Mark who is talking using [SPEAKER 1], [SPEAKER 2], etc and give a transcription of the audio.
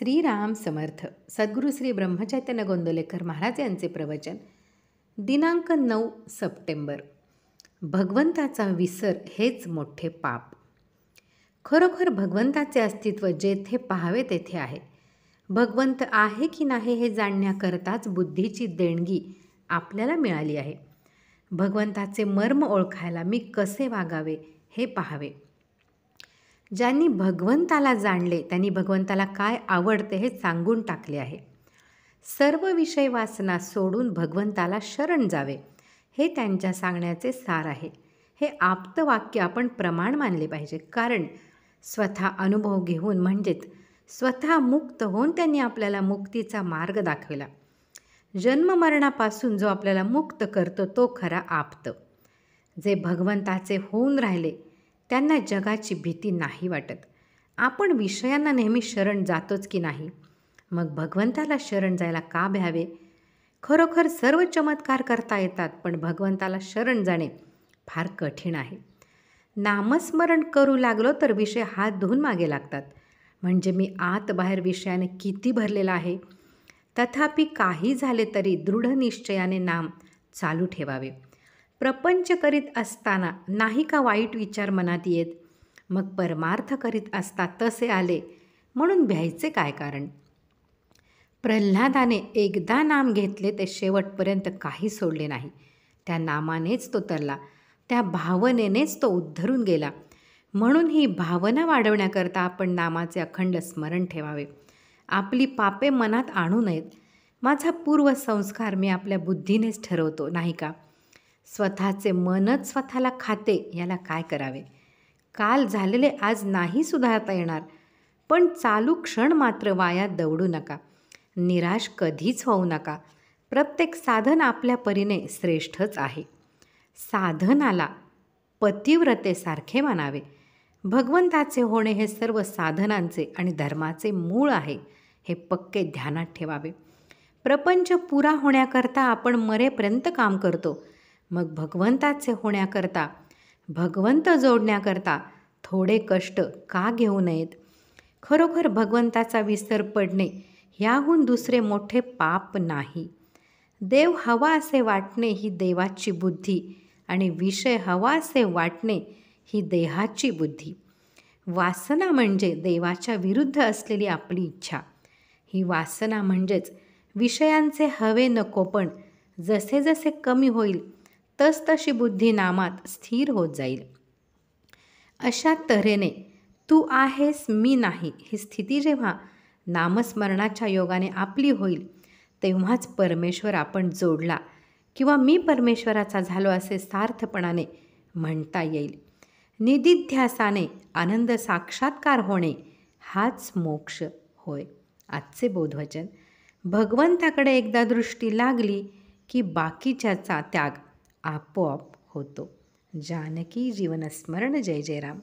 [SPEAKER 1] श्रीराम समर्थ सद्गुरू श्री ब्रह्मचैतन्य गोंदलेकर महाराज यांचे प्रवचन दिनांक नऊ सप्टेंबर भगवंताचा विसर हेच मोठे पाप खरोखर भगवंताचे अस्तित्व जेथे पाहावे तेथे आहे भगवंत आहे की नाही हे जाणण्याकरताच बुद्धीची देणगी आपल्याला मिळाली आहे भगवंताचे मर्म ओळखायला मी कसे वागावे हे पाहावे ज्यांनी भगवंताला जाणले त्यांनी भगवंताला काय आवडते हे सांगून टाकले आहे सर्व विषय वासना सोडून भगवंताला शरण जावे हे त्यांच्या सांगण्याचे सार आहे हे आप्त वाक्य आपण प्रमाण मानले पाहिजे कारण स्वतः अनुभव घेऊन म्हणजेच स्वतः मुक्त होऊन त्यांनी आपल्याला मुक्तीचा मार्ग दाखवला जन्ममरणापासून जो आपल्याला मुक्त करतो तो खरा आप्त जे भगवंताचे होऊन राहिले त्यांना जगाची भीती नाही वाटत आपण विषयांना नेहमी शरण जातोच की नाही मग भगवंताला शरण जायला का भ्यावे खरोखर सर्व चमत्कार करता येतात पण भगवंताला शरण जाणे फार कठीण आहे नामस्मरण करू लागलो तर विषय हात धुवून मागे लागतात म्हणजे मी आत बाहेर विषयाने किती भरलेला आहे तथापि काही झाले तरी दृढ निश्चयाने नाम चालू ठेवावे प्रपंच करीत असताना नाही का वाईट विचार मनात येत मग परमार्थ करीत असता तसे आले म्हणून भ्यायचे काय कारण प्रल्हादाने एकदा नाम घेतले ते शेवटपर्यंत काही सोडले नाही त्या नामानेच तो तरला त्या भावनेनेच तो उद्धरून गेला म्हणून ही भावना वाढवण्याकरता आपण नामाचे अखंड स्मरण ठेवावे आपली पापे मनात आणू नयेत माझा पूर्वसंस्कार मी आपल्या बुद्धीनेच ठरवतो नाही का स्वतःचे मनच स्वतःला खाते याला काय करावे काल झालेले आज नाही सुधारता येणार पण चालू क्षण मात्र वाया दवडू नका निराश कधीच होऊ नका प्रत्येक साधन आपल्या परीने श्रेष्ठच आहे साधनाला पतिव्रतेसारखे मानावे भगवंताचे होणे हे सर्व साधनांचे आणि धर्माचे मूळ आहे हे पक्के ध्यानात ठेवावे प्रपंच पुरा होण्याकरता आपण मरेपर्यंत काम करतो मग भगवंताचे होण्याकरता भगवंत जोडण्याकरता थोडे कष्ट का घेऊ नयेत खरोखर भगवंताचा विसर पडणे ह्याहून दुसरे मोठे पाप नाही देव हवा असे वाटणे ही देवाची बुद्धी आणि विषय हवा असे वाटणे ही देहाची बुद्धी वासना म्हणजे देवाच्या विरुद्ध असलेली आपली इच्छा ही वासना म्हणजेच विषयांचे हवे नको पण जसे जसे कमी होईल तसतशी बुद्धी नामात स्थिर होत जाईल अशा तऱ्हेने तू आहेस मी नाही ही स्थिती जेव्हा नामस्मरणाच्या योगाने आपली होईल तेव्हाच परमेश्वर आपण जोडला किंवा मी परमेश्वराचा झालो असे सार्थपणाने म्हणता येईल निदिध्यासाने आनंद साक्षात्कार होणे हाच मोक्ष होय आजचे बोधवचन भगवंताकडे एकदा दृष्टी लागली की बाकीच्याचा त्याग आपोआप होतो जानकी जीवनस्मरण जय जयराम राम